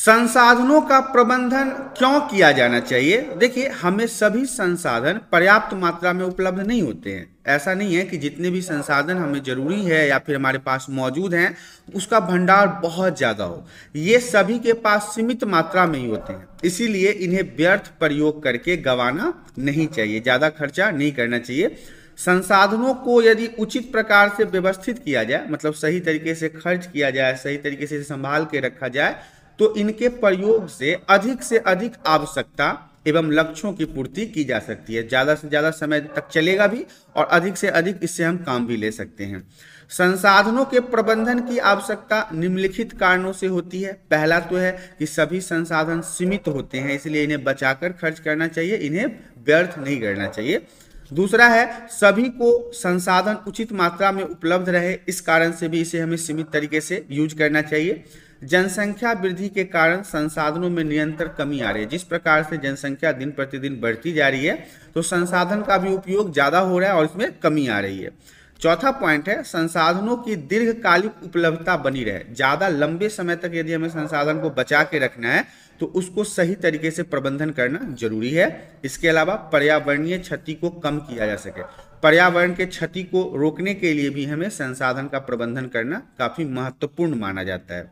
संसाधनों का प्रबंधन क्यों किया जाना चाहिए देखिए हमें सभी संसाधन पर्याप्त मात्रा में उपलब्ध नहीं होते हैं ऐसा नहीं है कि जितने भी संसाधन हमें जरूरी है या फिर हमारे पास मौजूद हैं उसका भंडार बहुत ज़्यादा हो ये सभी के पास सीमित मात्रा में ही होते हैं इसीलिए इन्हें व्यर्थ प्रयोग करके गंवाना नहीं चाहिए ज़्यादा खर्चा नहीं करना चाहिए संसाधनों को यदि उचित प्रकार से व्यवस्थित किया जाए मतलब सही तरीके से खर्च किया जाए सही तरीके से संभाल के रखा जाए तो इनके प्रयोग से अधिक से अधिक आवश्यकता एवं लक्ष्यों की पूर्ति की जा सकती है ज़्यादा से ज़्यादा समय तक चलेगा भी और अधिक से अधिक इससे हम काम भी ले सकते हैं संसाधनों के प्रबंधन की आवश्यकता निम्नलिखित कारणों से होती है पहला तो है कि सभी संसाधन सीमित होते हैं इसलिए इन्हें बचाकर खर्च करना चाहिए इन्हें व्यर्थ नहीं करना चाहिए दूसरा है सभी को संसाधन उचित मात्रा में उपलब्ध रहे इस कारण से भी इसे हमें सीमित तरीके से यूज करना चाहिए जनसंख्या वृद्धि के कारण संसाधनों में निरंतर कमी आ रही है जिस प्रकार से जनसंख्या दिन प्रतिदिन बढ़ती जा रही है तो संसाधन का भी उपयोग ज़्यादा हो रहा है और इसमें कमी आ रही है चौथा पॉइंट है संसाधनों की दीर्घकालिक उपलब्धता बनी रहे ज़्यादा लंबे समय तक यदि हमें संसाधन को बचा के रखना है तो उसको सही तरीके से प्रबंधन करना जरूरी है इसके अलावा पर्यावरणीय क्षति को कम किया जा सके पर्यावरण के क्षति को रोकने के लिए भी हमें संसाधन का प्रबंधन करना काफ़ी महत्वपूर्ण माना जाता है